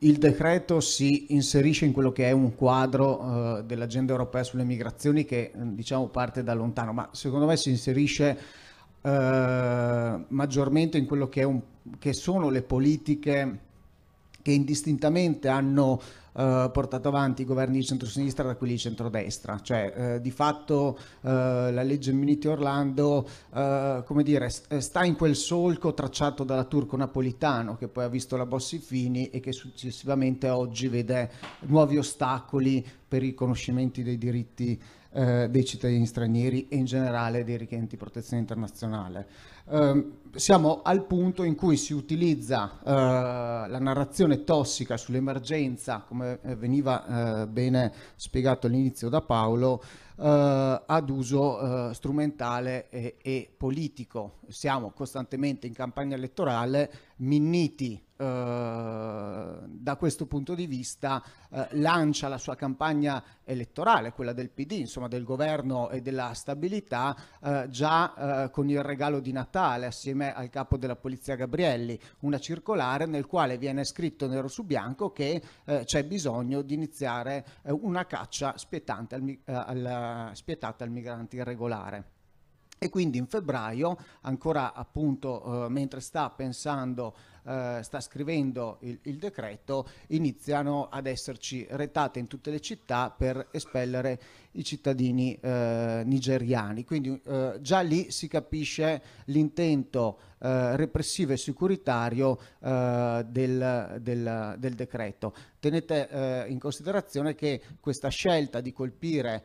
Il decreto si inserisce in quello che è un quadro eh, dell'agenda europea sulle migrazioni che eh, diciamo parte da lontano, ma secondo me si inserisce eh, maggiormente in quello che, un, che sono le politiche che indistintamente hanno eh, portato avanti i governi di centrosinistra da quelli di centrodestra, cioè eh, di fatto eh, la legge Muniti Orlando eh, come dire, eh, sta in quel solco tracciato dalla Turco Napolitano che poi ha visto la Bossi Fini e che successivamente oggi vede nuovi ostacoli per i riconoscimenti dei diritti eh, dei cittadini stranieri e in generale dei richiedenti protezione internazionale. Eh, siamo al punto in cui si utilizza eh, la narrazione tossica sull'emergenza, come eh, veniva eh, bene spiegato all'inizio da Paolo, eh, ad uso strumentale e, e politico. Siamo costantemente in campagna elettorale minniti eh, da questo punto di vista eh, lancia la sua campagna elettorale, quella del PD, insomma del governo e della stabilità, eh, già con il regalo di Natale assieme al capo della polizia Gabrielli, una circolare nel quale viene scritto nero su bianco che c'è bisogno di iniziare una caccia spietante al, al, spietata al migrante irregolare. E quindi in febbraio, ancora appunto mentre sta pensando eh, sta scrivendo il, il, decreto, iniziano ad esserci retate in tutte le città per espellere i cittadini eh, nigeriani. Quindi eh, già lì si capisce l'intento eh, repressivo e sicuritario eh, del, del, del, decreto. Tenete in considerazione che questa scelta di colpire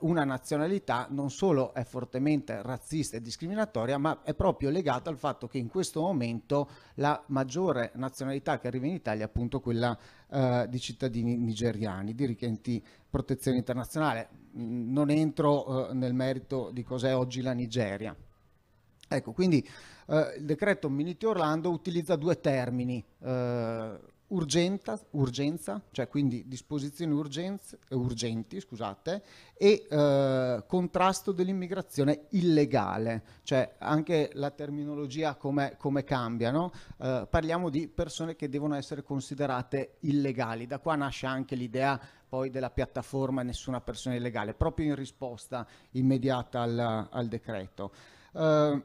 una nazionalità non solo è fortemente razzista e discriminatoria, ma è proprio legata al fatto che in questo momento la maggioranza maggiore nazionalità che arriva in Italia è appunto quella eh, di cittadini nigeriani, di richiedenti protezione internazionale. Mm, non entro eh, nel merito di cos'è oggi la Nigeria. Ecco, quindi eh, il decreto Militi Orlando utilizza due termini eh, urgenta, urgenza, cioè quindi disposizioni urgenze, eh, urgenti scusate, e eh, contrasto dell'immigrazione illegale, cioè anche la terminologia come, come cambia, no? eh, parliamo di persone che devono essere considerate illegali, da qua nasce anche l'idea poi della piattaforma Nessuna persona illegale, proprio in risposta immediata al, al decreto. Eh,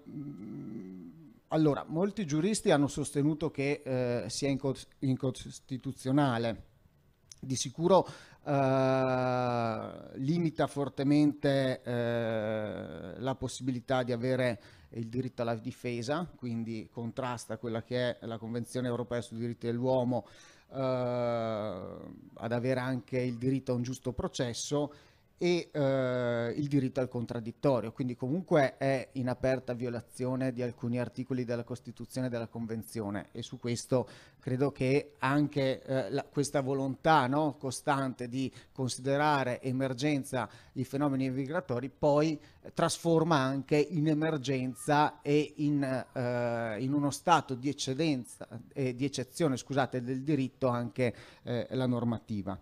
allora, molti giuristi hanno sostenuto che eh, sia incostituzionale. Di sicuro eh, limita fortemente eh, la possibilità di avere il diritto alla difesa, quindi contrasta quella che è la Convenzione europea sui diritti dell'uomo eh, ad avere anche il diritto a un giusto processo e eh, il diritto al contraddittorio, quindi comunque è in aperta violazione di alcuni articoli della Costituzione e della Convenzione e su questo credo che anche eh, la, questa volontà no, costante di considerare emergenza i fenomeni migratori poi eh, trasforma anche in emergenza e in, eh, in uno stato di, eh, di eccezione scusate, del diritto anche la normativa.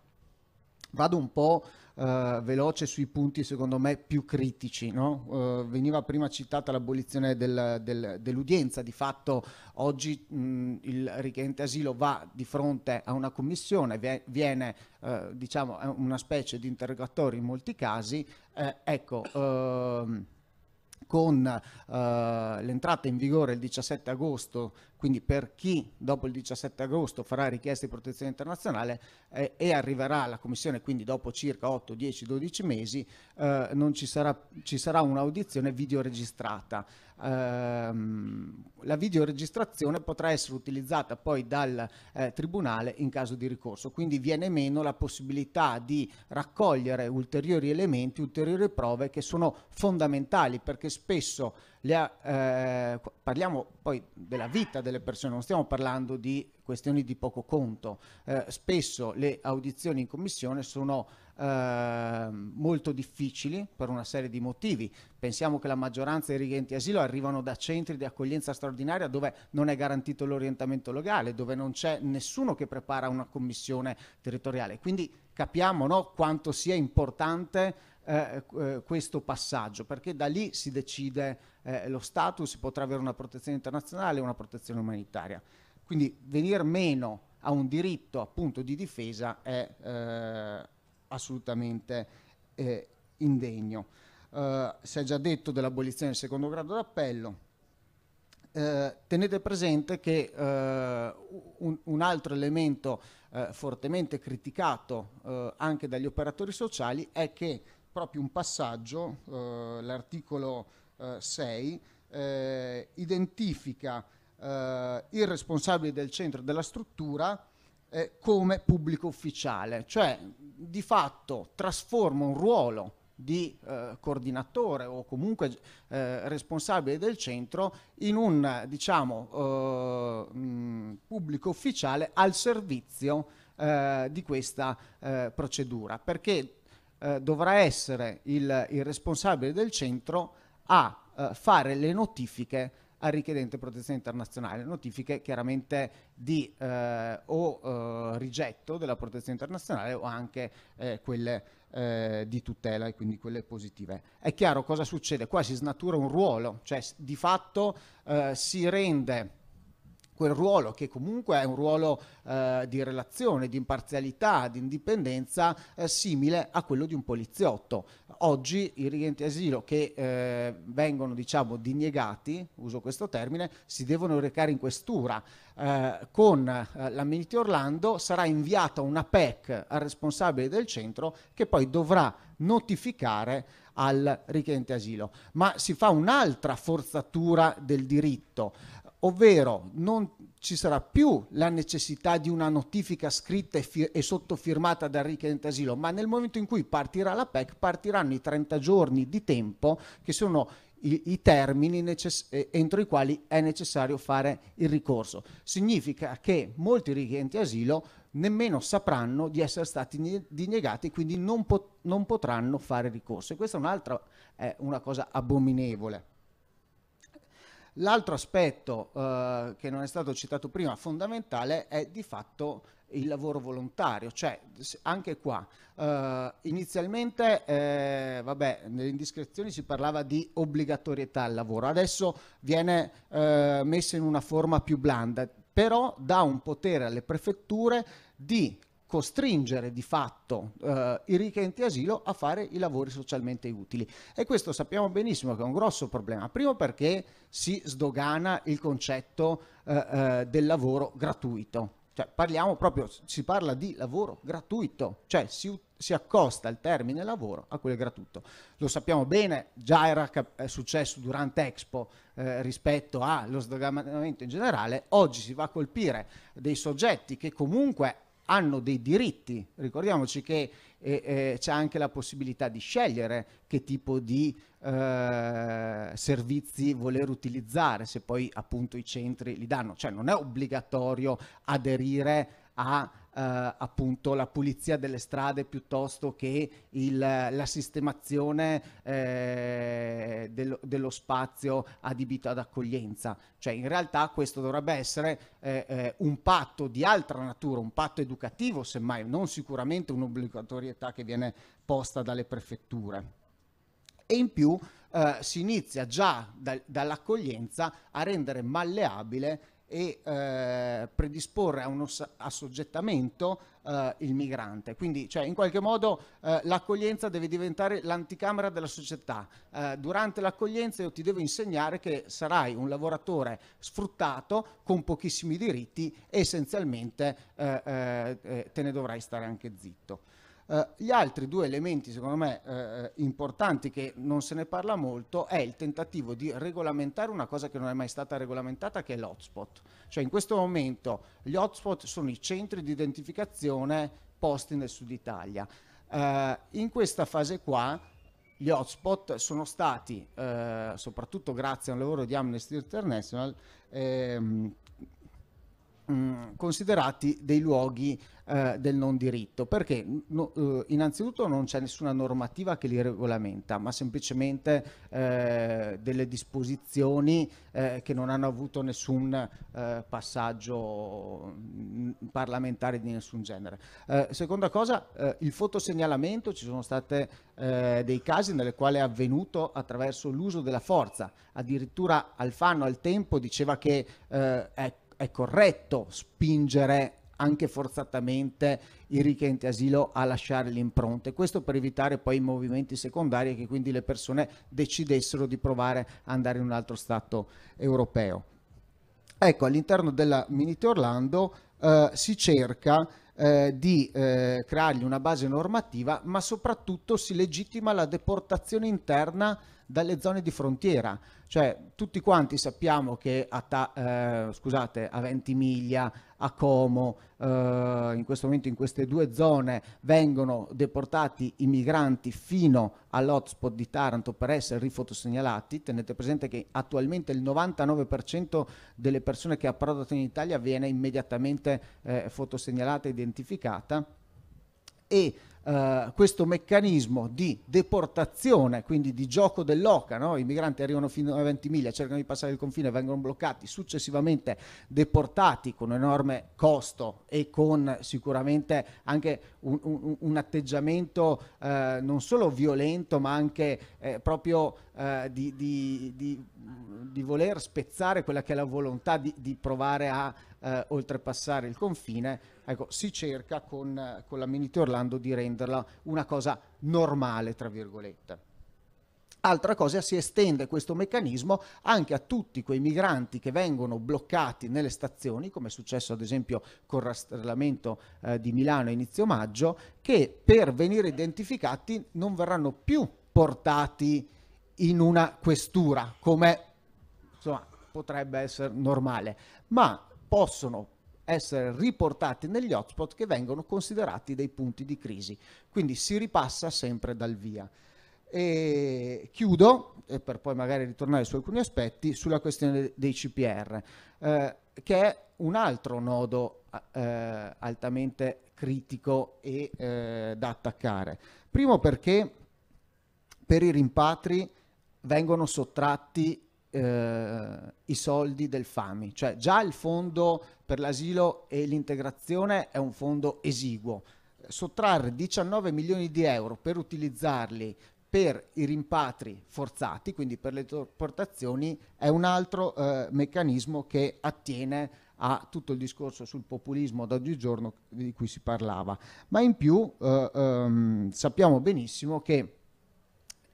Vado un po' eh, veloce sui punti secondo me più critici. No? Eh, veniva prima citata l'abolizione del, del, dell'udienza, di fatto oggi mh, il richiedente asilo va di fronte a una commissione, viene eh, diciamo una specie di interrogatorio in molti casi. Eh, ecco, ehm, con uh, l'entrata in vigore il 17 agosto, quindi per chi dopo il 17 agosto farà richiesta di protezione internazionale eh, e arriverà alla Commissione, quindi dopo circa 8, 10, 12 mesi, eh, ci sarà, ci sarà un'audizione videoregistrata ehm, la videoregistrazione potrà essere utilizzata poi dal eh, Tribunale in caso di ricorso, quindi viene meno la possibilità di raccogliere ulteriori elementi, ulteriori prove che sono fondamentali perché spesso le, eh, parliamo poi della vita delle persone, non stiamo parlando di questioni di poco conto, eh, spesso le audizioni in commissione sono Ehm, molto difficili per una serie di motivi. Pensiamo che la maggioranza dei richiedenti asilo arrivano da centri di accoglienza straordinaria dove non è garantito l'orientamento legale, dove non c'è nessuno che prepara una commissione territoriale. Quindi capiamo no, quanto sia importante eh, eh questo passaggio, perché da lì si decide eh, lo status, si potrà avere una protezione internazionale e una protezione umanitaria. Quindi venir meno a un diritto appunto di difesa è eh, assolutamente eh, indegno. Eh, si è già detto dell'abolizione del secondo grado d'appello. Eh, tenete presente che eh, un, un, altro elemento eh, fortemente criticato eh, anche dagli operatori sociali è che proprio un passaggio, l'articolo 6, identifica il responsabile del centro della struttura eh, come pubblico ufficiale, cioè di fatto trasforma un ruolo di eh, coordinatore o comunque eh, responsabile del centro in un diciamo eh, mh, pubblico ufficiale al servizio eh, di questa eh, procedura perché dovrà essere il, il, responsabile del centro a fare le notifiche al richiedente protezione internazionale, notifiche chiaramente di eh, o eh, rigetto della protezione internazionale o anche eh, quelle eh, di tutela e quindi quelle positive. È chiaro cosa succede? Qua si snatura un ruolo, cioè di fatto eh, si rende quel ruolo che comunque è un ruolo eh, di relazione, di imparzialità, di indipendenza eh, simile a quello di un poliziotto. Oggi i richiedenti asilo che eh, vengono diciamo diniegati, uso questo termine, si devono recare in questura. Eh, con eh, la Miniti Orlando sarà inviata una PEC al responsabile del centro che poi dovrà notificare al richiedente asilo. Ma si fa un'altra forzatura del diritto ovvero non ci sarà più la necessità di una notifica scritta e, fir- e sottofirmata dal richiedente asilo, ma nel momento in cui partirà la PEC partiranno i 30 giorni di tempo che sono i, i termini necess- entro i quali è necessario fare il ricorso. Significa che molti richiedenti asilo nemmeno sapranno di essere stati nie- diniegati, quindi non, pot- non, potranno fare ricorso. E questa è un'altra, è una cosa abominevole. L'altro aspetto eh, che non è stato citato prima, fondamentale, è di fatto il lavoro volontario, cioè anche qua eh, inizialmente eh, vabbè, nelle indiscrezioni si parlava di obbligatorietà al lavoro, adesso viene eh, messa in una forma più blanda, però dà un potere alle prefetture di costringere di fatto eh, i richiedenti asilo a fare i lavori socialmente utili. E questo sappiamo benissimo che è un grosso problema, primo perché si sdogana il concetto eh, eh, del lavoro gratuito. Cioè, parliamo proprio, si parla di lavoro gratuito, cioè si, si accosta il termine lavoro a quello gratuito. Lo sappiamo bene, già era successo durante Expo eh, rispetto allo sdoganamento in generale, oggi si va a colpire dei soggetti che comunque hanno dei diritti. Ricordiamoci che eh, eh, c'è anche la possibilità di scegliere che tipo di eh, servizi voler utilizzare, se poi appunto i centri li danno. Cioè non è obbligatorio aderire a eh, appunto la pulizia delle strade piuttosto che il, la sistemazione eh, dello, dello, spazio adibito ad accoglienza. Cioè in realtà questo dovrebbe essere eh, eh un patto di altra natura, un patto educativo semmai, non sicuramente un'obbligatorietà che viene posta dalle prefetture. E in più eh, si inizia già da, dall'accoglienza a rendere malleabile e eh, predisporre a uno assoggettamento eh, il migrante. Quindi cioè, in qualche modo eh, l'accoglienza deve diventare l'anticamera della società. Eh, durante l'accoglienza io ti devo insegnare che sarai un lavoratore sfruttato con pochissimi diritti e essenzialmente eh, eh, te ne dovrai stare anche zitto. Eh, gli altri due elementi, secondo me, eh, eh, importanti che non se ne parla molto, è il tentativo di regolamentare una cosa che non è mai stata regolamentata, che è l'hotspot. Cioè in questo momento gli hotspot sono i centri di identificazione posti nel sud Italia. Eh, in questa fase qua gli hotspot sono stati, eh, soprattutto grazie al lavoro di Amnesty International, ehm, Mm, considerati dei luoghi eh, del non diritto, perché no, eh, innanzitutto non c'è nessuna normativa che li regolamenta, ma semplicemente eh, delle disposizioni eh, che non hanno avuto nessun eh, passaggio mm, parlamentare di nessun genere. Eh, seconda cosa, il fotosegnalamento, ci sono stati dei casi nelle quali è avvenuto attraverso l'uso della forza, addirittura Alfano al tempo diceva che è è corretto spingere anche forzatamente i richiedenti asilo a lasciare le impronte. Questo per evitare poi i movimenti secondari e che quindi le persone decidessero di provare ad andare in un altro Stato europeo. Ecco, all'interno della Minite Orlando eh, si cerca eh, di eh, creargli una base normativa, ma soprattutto si legittima la deportazione interna dalle zone di frontiera, cioè tutti quanti sappiamo che a, ta, eh, scusate, a Ventimiglia, a Como, eh, in questo momento in queste due zone vengono deportati i migranti fino all'hotspot di Taranto per essere rifotosegnalati, tenete presente che attualmente il 99% delle persone che approdano in Italia viene immediatamente eh, fotosegnalata e identificata e eh, questo meccanismo di deportazione, quindi di gioco dell'oca, no? i migranti arrivano fino a 20.000, cercano di passare il confine, vengono bloccati, successivamente deportati con enorme costo e con sicuramente anche un, un, un atteggiamento eh, non solo violento ma anche eh, proprio eh, di, di, di, di, voler spezzare quella che è la volontà di provare a eh, oltrepassare il confine, ecco, si cerca con, con la Mini Orlando di rendere renderla una cosa normale, tra virgolette. Altra cosa, si estende questo meccanismo anche a tutti quei migranti che vengono bloccati nelle stazioni, come è successo ad esempio con il rastrellamento eh, di Milano a inizio maggio, che per venire identificati non verranno più portati in una questura, come insomma, potrebbe essere normale, ma possono essere riportati negli hotspot che vengono considerati dei punti di crisi. Quindi si ripassa sempre dal via. E chiudo, e per poi magari ritornare su alcuni aspetti, sulla questione dei CPR, eh, che è un altro nodo eh, altamente critico e eh, da attaccare. Primo perché per i rimpatri vengono sottratti eh, i soldi del FAMI, cioè già il fondo per l'asilo e l'integrazione è un fondo esiguo, sottrarre 19 milioni di euro per utilizzarli per i rimpatri forzati, quindi per le deportazioni, è un altro eh, meccanismo che attiene a tutto il discorso sul populismo d'oggigiorno di cui si parlava. Ma in più eh, ehm, sappiamo benissimo che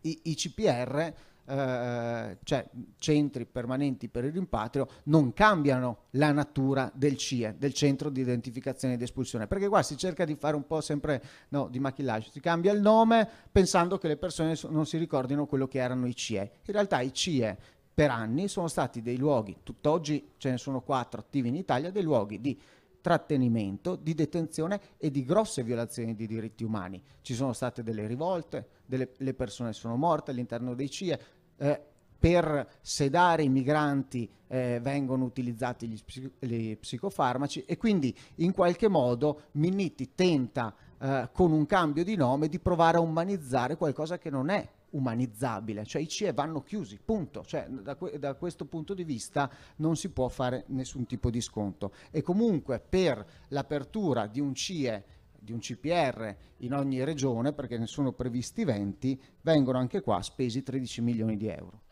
i, i CPR eh, eh, cioè centri permanenti per il rimpatrio, non cambiano la natura del CIE, del centro di identificazione ed espulsione, perché qua si cerca di fare un po' sempre no, di maquillaggio, si cambia il nome pensando che le persone non si ricordino quello che erano i CIE. In realtà i CIE per anni sono stati dei luoghi, tutt'oggi ce ne sono quattro attivi in Italia, dei luoghi di trattenimento, di detenzione e di grosse violazioni di diritti umani. Ci sono state delle rivolte, delle, le persone sono morte all'interno dei CIE. Eh, per sedare i migranti eh, vengono utilizzati gli, psico- gli, psicofarmaci e quindi in qualche modo Minniti tenta eh, con un cambio di nome di provare a umanizzare qualcosa che non è umanizzabile, cioè i CIE vanno chiusi, punto, cioè, da, que- da, questo punto di vista non si può fare nessun tipo di sconto e comunque per l'apertura di un CIE di un CPR in ogni regione, perché ne sono previsti 20, vengono anche qua spesi 13 milioni di euro.